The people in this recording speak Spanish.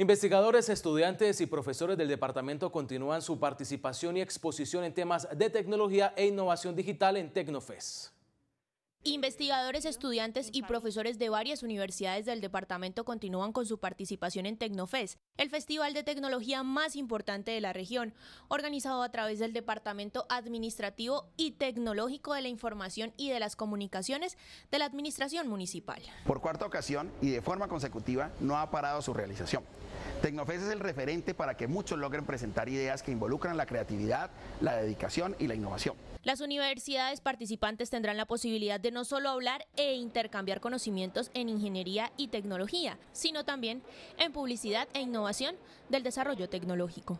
Investigadores, estudiantes y profesores del departamento continúan su participación y exposición en temas de tecnología e innovación digital en Tecnofest. Investigadores, estudiantes y profesores de varias universidades del departamento continúan con su participación en Tecnofes, el festival de tecnología más importante de la región, organizado a través del Departamento Administrativo y Tecnológico de la Información y de las Comunicaciones de la Administración Municipal. Por cuarta ocasión y de forma consecutiva no ha parado su realización. Tecnofes es el referente para que muchos logren presentar ideas que involucran la creatividad, la dedicación y la innovación. Las universidades participantes tendrán la posibilidad de no solo hablar e intercambiar conocimientos en ingeniería y tecnología, sino también en publicidad e innovación del desarrollo tecnológico.